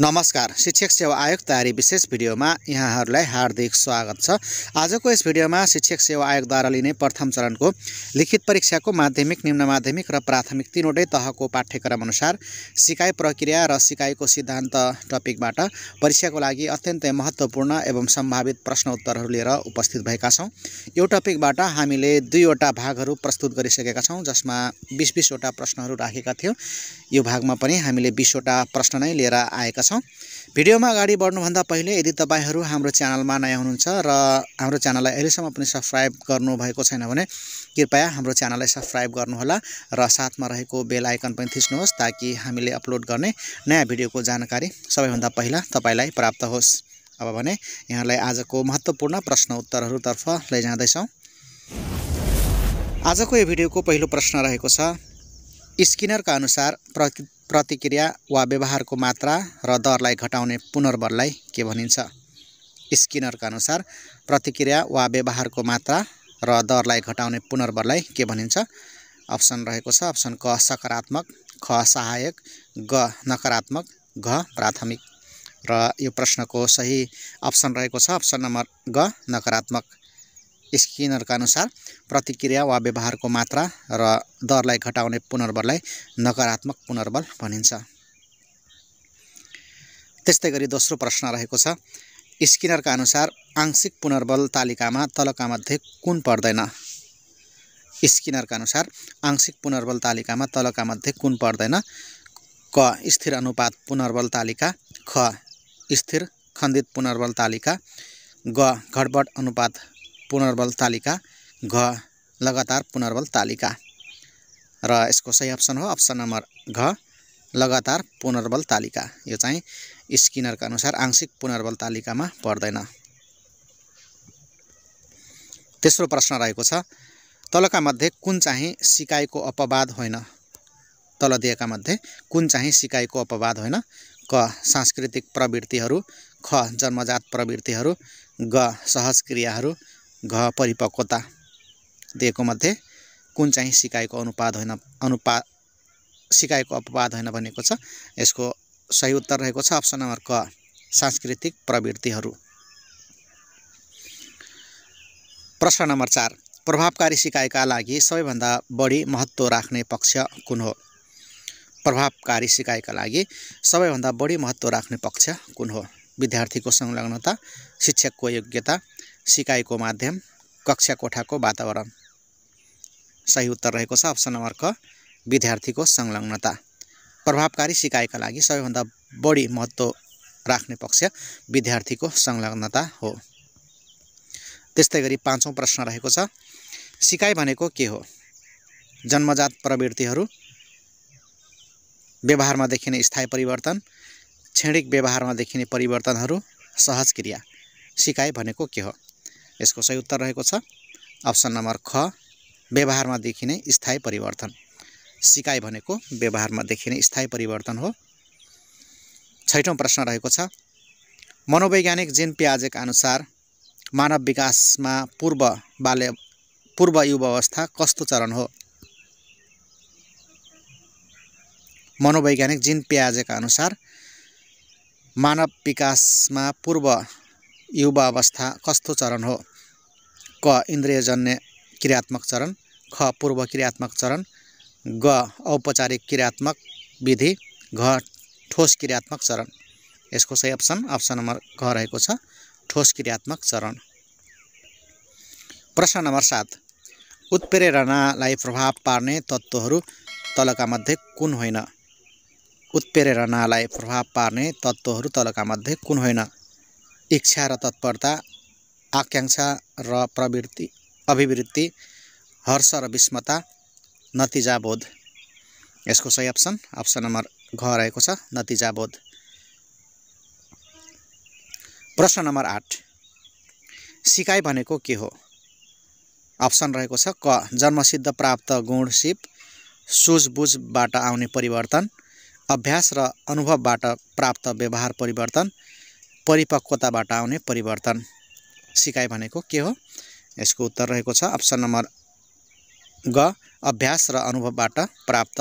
नमस्कार शिक्षक सेवा आयोग तयारी विशेष भिडियोमा यहाँहरूलाई हार्दिक स्वागत छ आजको यस भिडियोमा शिक्षक सेवा आयोगद्वारा लिने प्रथम चरणको लिखित परीक्षाको माध्यमिक निम्न माध्यमिक र प्राथमिक तिनवटै तहको पाठ्यक्रम अनुसार सिकाइ प्रक्रिया र सिकाइको सिद्धान्त टपिकबाट परीक्षाको लागि अत्यन्तै महत्त्वपूर्ण एवं सम्भावित प्रश्न उत्तरहरू लिएर उपस्थित भएका छौँ यो टपिकबाट हामीले दुईवटा भागहरू प्रस्तुत गरिसकेका छौँ जसमा बिस बिसवटा प्रश्नहरू राखेका थियौँ यो भागमा पनि हामीले बिसवटा प्रश्न नै लिएर आएका छौँ भिडियोमा अगाडि बढ्नुभन्दा पहिले यदि तपाईँहरू हाम्रो च्यानलमा नयाँ हुनुहुन्छ र हाम्रो च्यानललाई अहिलेसम्म पनि सब्सक्राइब गर्नुभएको छैन भने कृपया हाम्रो च्यानललाई सब्सक्राइब गर्नुहोला र साथमा रहेको बेल आइकन पनि थिच्नुहोस् ताकि हामीले अपलोड गर्ने नयाँ भिडियोको जानकारी सबैभन्दा पहिला तपाईँलाई प्राप्त होस् अब भने यहाँलाई आजको महत्त्वपूर्ण प्रश्न उत्तरहरूतर्फ लैजाँदैछौँ आजको यो भिडियोको पहिलो प्रश्न रहेको छ स्किनरका अनुसार प्रकृति प्रतिक्रिया वा व्यवहारको मात्रा र दरलाई घटाउने पुनर्बललाई के भनिन्छ स्किनरका अनुसार प्रतिक्रिया वा व्यवहारको मात्रा र दरलाई घटाउने पुनर्बललाई के भनिन्छ अप्सन रहेको छ अप्सन क सकारात्मक ख सहायक ग नकारात्मक घ प्राथमिक र यो प्रश्नको सही अप्सन रहेको छ अप्सन नम्बर ग नकारात्मक स्किनरका अनुसार प्रतिक्रिया वा व्यवहारको मात्रा र दरलाई घटाउने पुनर्बललाई नकारात्मक पुनर्बल भनिन्छ त्यस्तै गरी दोस्रो प्रश्न रहेको छ स्किनरका अनुसार आंशिक पुनर्बल तालिकामा तलका मध्ये कुन पर्दैन स्किनरका अनुसार आंशिक पुनर्बल तालिकामा तलका मध्ये कुन पर्दैन क स्थिर अनुपात पुनर्बल तालिका ख स्थिर खण्डित पुनर्बल तालिका ग घटबड अनुपात पुनर्बल तालिका घ लगातार पुनर्बल तालिका र यसको सही अप्सन हो अप्सन नम्बर घ लगातार पुनर्बल तालिका यो चाहिँ स्किनरका अनुसार आंशिक पुनर्बल तालिकामा पर्दैन तेस्रो प्रश्न रहेको छ तलका मध्ये कुन चाहिँ सिकाइको अपवाद होइन तल दिएका मध्ये कुन चाहिँ सिकाइको अपवाद होइन क सांस्कृतिक प्रवृत्तिहरू ख जन्मजात प्रवृत्तिहरू ग सहज क्रियाहरू घ परिपक्वता दिएको मध्ये कुन चाहिँ सिकाएको अनुपात होइन अनुपा सिकाएको अपवाद होइन भनेको छ यसको सही उत्तर रहेको छ अप्सन नम्बर क सांस्कृतिक प्रवृत्तिहरू प्रश्न नम्बर चार प्रभावकारी सिकाइका लागि सबैभन्दा बढी महत्त्व राख्ने पक्ष कुन हो प्रभावकारी सिकाइका लागि सबैभन्दा बढी महत्त्व राख्ने पक्ष कुन हो विद्यार्थीको संलग्नता शिक्षकको योग्यता सिकाइको माध्यम कक्षा कोठाको वातावरण सही उत्तर रहेको छ अप्सन नम्बर क विद्यार्थीको संलग्नता प्रभावकारी सिकाइका लागि सबैभन्दा बढी महत्त्व राख्ने पक्ष विद्यार्थीको संलग्नता हो त्यस्तै गरी पाँचौँ प्रश्न रहेको छ सिकाइ भनेको के हो जन्मजात प्रवृत्तिहरू व्यवहारमा देखिने स्थायी परिवर्तन क्षणिक व्यवहारमा देखिने परिवर्तनहरू सहज क्रिया सिकाइ भनेको के हो यसको सही उत्तर रहेको छ अप्सन नम्बर ख व्यवहारमा देखिने स्थायी परिवर्तन सिकाइ भनेको व्यवहारमा देखिने स्थायी परिवर्तन हो छैठौँ प्रश्न रहेको छ मनोवैज्ञानिक जिन प्याजेका अनुसार मानव विकासमा पूर्व बाल्य पूर्व युवा अवस्था कस्तो चरण हो मनोवैज्ञानिक जिन प्याजेका अनुसार मानव विकासमा पूर्व युवा अवस्था कस्तो चरण हो क इन्द्रियजन्य क्रियात्मक चरण ख पूर्व क्रियात्मक चरण ग औपचारिक क्रियात्मक विधि घ ठोस क्रियात्मक चरण यसको सही अप्सन अप्सन नम्बर घ रहेको छ ठोस क्रियात्मक चरण प्रश्न नम्बर सात उत्प्रेरणालाई प्रभाव पार्ने तत्त्वहरू तलका मध्ये कुन होइन उत्प्रेरणालाई प्रभाव पार्ने तत्त्वहरू तलका मध्ये कुन होइन इच्छा र तत्परता आकाङ्क्षा र प्रवृत्ति अभिवृत्ति हर्ष र विस्मता नतिजाबोध यसको सही अप्सन अप्सन नम्बर घ रहेको छ नतिजाबोध प्रश्न नम्बर आठ सिकाइ भनेको के हो अप्सन रहेको छ क जन्मसिद्ध प्राप्त गुण सिप सुझबुझबाट आउने परिवर्तन अभ्यास र अनुभवबाट प्राप्त व्यवहार परिवर्तन परिपक्वताबाट आउने परिवर्तन सिकाइ भनेको के हो यसको उत्तर रहेको छ अप्सन नम्बर ग अभ्यास र अनुभवबाट प्राप्त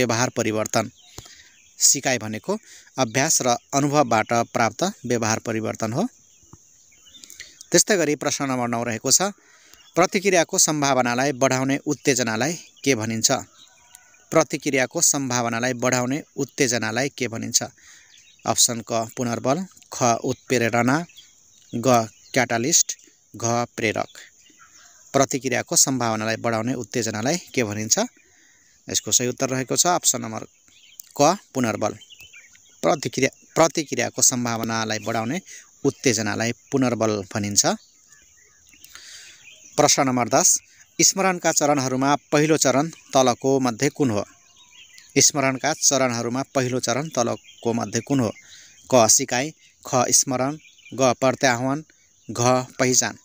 व्यवहार परिवर्तन सिकाइ भनेको अभ्यास र अनुभवबाट प्राप्त व्यवहार परिवर्तन हो त्यस्तै गरी प्रश्न नम्बर नौ रहेको छ प्रतिक्रियाको सम्भावनालाई बढाउने उत्तेजनालाई के भनिन्छ प्रतिक्रियाको सम्भावनालाई बढाउने उत्तेजनालाई के भनिन्छ अप्सन क पुनर्बल ख उत्प्रेरणा ग क्याटालिस्ट घ प्रेरक प्रतिक्रियाको सम्भावनालाई बढाउने उत्तेजनालाई के भनिन्छ यसको सही उत्तर रहेको छ अप्सन नम्बर क पुनर्बल प्रतिक्रिया प्रतिक्रियाको सम्भावनालाई बढाउने उत्तेजनालाई पुनर्बल भनिन्छ प्रश्न नम्बर दस स्मरणका चरणहरूमा पहिलो चरण तलको मध्ये कुन हो स्मरणका चरणहरूमा पहिलो चरण तलको मध्ये कुन हो क सिकाइ ख स्मरण ग प्रत्याह्वान घ पहिचान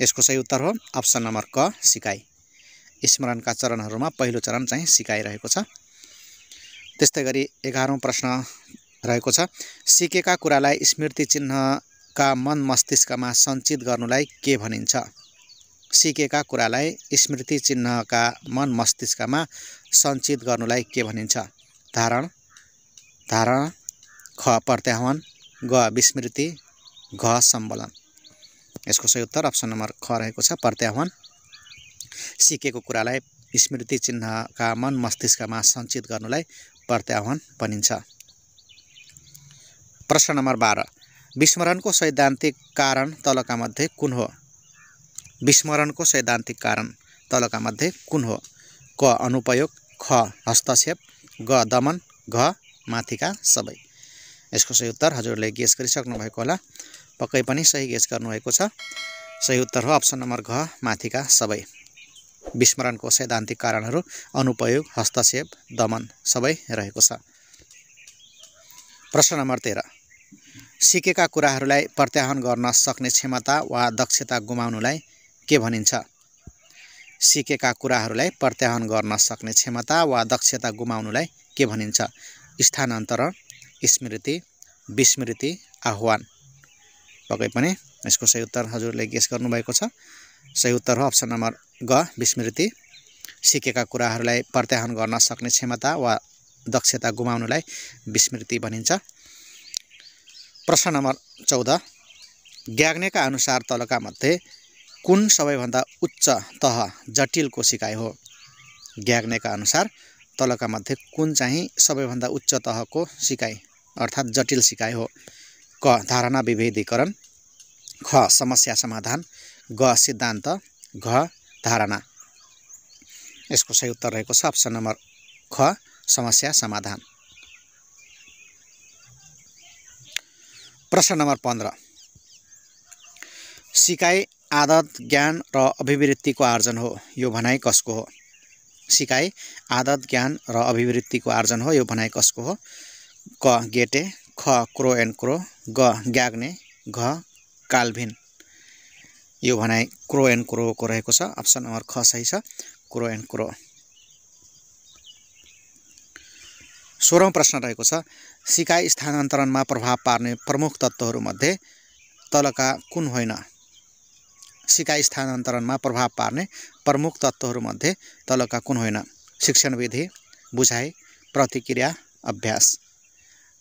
यसको सही उत्तर हो अप्सन नम्बर क सिकाइ स्मरणका चरणहरूमा पहिलो चरण चाहिँ सिकाइ रहेको छ त्यस्तै गरी एघारौँ प्रश्न रहेको छ सिकेका कुरालाई स्मृति चिह्नका मन मस्तिष्कमा सञ्चित गर्नुलाई के भनिन्छ सिकेका कुरालाई स्मृति चिह्नका मन मस्तिष्कमा सञ्चित गर्नुलाई के भनिन्छ धारण धारण ख प्रत्याह्वान ग विस्मृति घ सम्बलन यसको सही उत्तर अप्सन नम्बर ख रहेको छ प्रत्याह्वान सिकेको कुरालाई स्मृति चिन्हका मन मस्तिष्कमा सञ्चित गर्नुलाई प्रत्याह्वान भनिन्छ प्रश्न नम्बर बाह्र विस्मरणको सैद्धान्तिक कारण तलका मध्ये कुन हो विस्मरणको सैद्धान्तिक कारण तलका मध्ये कुन हो क अनुपयोग ख हस्तक्षेप ग दमन घ माथिका सबै यसको सही उत्तर हजुरले गेस गरिसक्नु भएको होला पक्कै पनि सही गेस गर्नुभएको छ सही उत्तर हो अप्सन नम्बर घ माथिका सबै विस्मरणको सैद्धान्तिक कारणहरू अनुपयोग हस्तक्षेप दमन सबै रहेको छ प्रश्न नम्बर तेह्र सिकेका कुराहरूलाई प्रत्याहन गर्न सक्ने क्षमता वा दक्षता गुमाउनुलाई के भनिन्छ सिकेका कुराहरूलाई प्रत्याहन गर्न सक्ने क्षमता वा दक्षता गुमाउनुलाई के भनिन्छ स्थानान्तरण स्मृति विस्मृति आह्वान पक्कै पनि यसको सही उत्तर हजुरले गेस गर्नुभएको छ सही उत्तर हो अप्सन नम्बर ग विस्मृति सिकेका कुराहरूलाई प्रत्याहन गर्न सक्ने क्षमता वा दक्षता गुमाउनुलाई विस्मृति भनिन्छ प्रश्न नम्बर चौध ग्याग्नेका अनुसार तलका मध्ये कुन सबैभन्दा उच्च तह जटिल कोशिकाय हो ग्याग्नेका अनुसार तलका मध्ये कुन चाहिँ सबैभन्दा उच्च तहको सिकाइ अर्थात् जटिल सिकाइ हो क धारणा विभेदीकरण ख समस्या समाधान ग सिद्धान्त घ धारणा यसको सही उत्तर रहेको छ अप्सन नम्बर ख समस्या समाधान प्रश्न नम्बर पन्ध्र सिकाइ आदत ज्ञान र अभिवृत्तिको आर्जन हो यो भनाइ कसको हो सिकाइ आदत ज्ञान र अभिवृत्तिको आर्जन हो यो भनाइ कसको हो क गेटे ख क्रो एन्ड क्रो ग ग्याग्ने घ काल्भिन यो भनाइ क्रो एन्ड क्रोको रहेको छ अप्सन नम्बर ख सही छ क्रो एन्ड क्रो सोह्रौँ प्रश्न रहेको छ सिकाइ स्थानान्तरणमा प्रभाव पार्ने प्रमुख तत्त्वहरूमध्ये तलका कुन होइन सिकाइ स्थानान्तरणमा प्रभाव पार्ने प्रमुख तत्त्वहरूमध्ये तलका कुन होइन शिक्षण विधि बुझाइ प्रतिक्रिया अभ्यास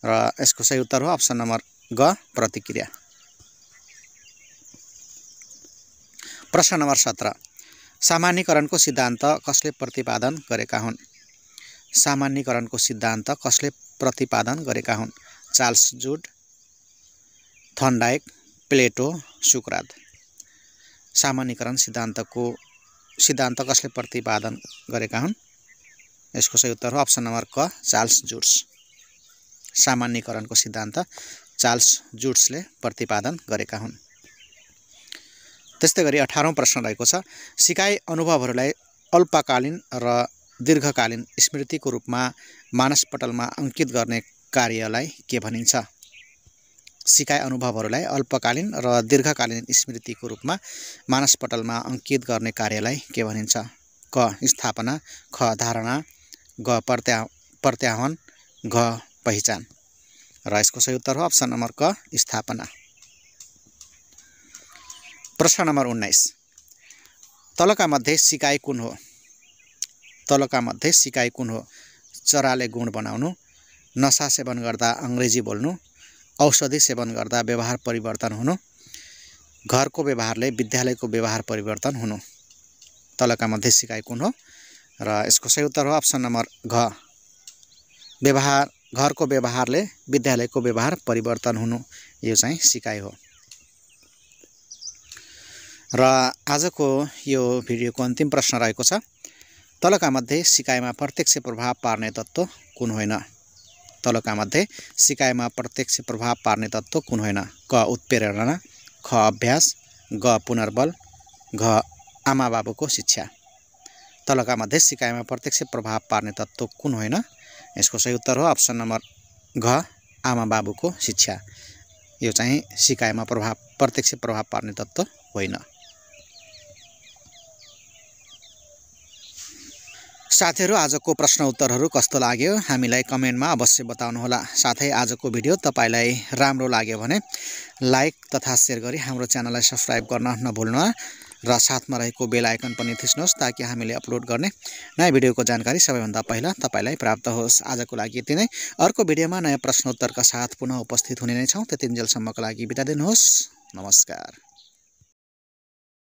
र यसको सही उत्तर हो अप्सन नम्बर ग प्रतिक्रिया प्रश्न नम्बर सत्र सामान्यकरणको सिद्धान्त कसले प्रतिपादन गरेका हुन् सामान्यकरणको सिद्धान्त कसले प्रतिपादन गरेका हुन् चार्ल्स जुड थन्डाइक प्लेटो सुकरात सामान्यकरण सिद्धान्तको सिद्धान्त कसले प्रतिपादन गरेका हुन् यसको सही उत्तर हो अप्सन नम्बर क चार्ल्स जुड्स सामान्यकरणको सिद्धान्त चार्ल्स जुट्सले प्रतिपादन गरेका हुन् त्यस्तै गरी अठारौँ प्रश्न रहेको छ सिकाइ अनुभवहरूलाई अल्पकालीन र दीर्घकालीन स्मृतिको रूपमा मानसपटलमा अङ्कित गर्ने कार्यलाई के भनिन्छ सिकाइ अनुभवहरूलाई अल्पकालीन र दीर्घकालीन स्मृतिको रूपमा मानसपटलमा अङ्कित गर्ने कार्यलाई के भनिन्छ क स्थापना ख धारणा घ प्रत्या प्रत्याहन घ पहिचान र यसको सही उत्तर हो अप्सन नम्बर क स्थापना प्रश्न नम्बर उन्नाइस तलका मध्ये सिकाइ कुन हो तलका मध्ये सिकाइ कुन हो चराले गुण बनाउनु नसा सेवन गर्दा अङ्ग्रेजी बोल्नु औषधि सेवन गर्दा व्यवहार परिवर्तन हुनु घरको व्यवहारले विद्यालयको व्यवहार परिवर्तन हुनु तलका मध्ये सिकाइ कुन हो र यसको सही उत्तर हो अप्सन नम्बर घ व्यवहार घरको व्यवहारले विद्यालयको व्यवहार परिवर्तन हुनु यो चाहिँ सिकाइ हो र आजको यो भिडियोको अन्तिम प्रश्न रहेको छ तलका मध्ये सिकाइमा प्रत्यक्ष प्रभाव पार्ने तत्त्व कुन होइन तलका मध्ये सिकाइमा प्रत्यक्ष प्रभाव पार्ने तत्त्व कुन होइन क उत्प्रेरणा ख अभ्यास ग पुनर्बल घ आमाबाबुको शिक्षा तलका मध्ये सिकाइमा प्रत्यक्ष प्रभाव पार्ने तत्त्व कुन होइन यसको सही उत्तर हो अप्सन नम्बर घ आमा बाबुको शिक्षा यो चाहिँ सिकाइमा प्रभाव प्रत्यक्ष प्रभाव पार्ने तत्त्व होइन साथीहरू आजको प्रश्न उत्तरहरू कस्तो लाग्यो हामीलाई कमेन्टमा अवश्य बताउनुहोला साथै आजको भिडियो तपाईँलाई राम्रो लाग्यो भने लाइक तथा सेयर गरी हाम्रो च्यानललाई सब्सक्राइब गर्न नभुल्नु र साथमा रहेको बेल आइकन पनि थिच्नुहोस् ताकि हामीले अपलोड गर्ने नयाँ भिडियोको जानकारी सबैभन्दा पहिला तपाईँलाई प्राप्त होस् आजको लागि यति नै अर्को भिडियोमा नयाँ प्रश्नोत्तरका साथ पुनः उपस्थित हुने नै छौँ त्यतिन्जेलसम्मको लागि बिदा दिनुहोस् नमस्कार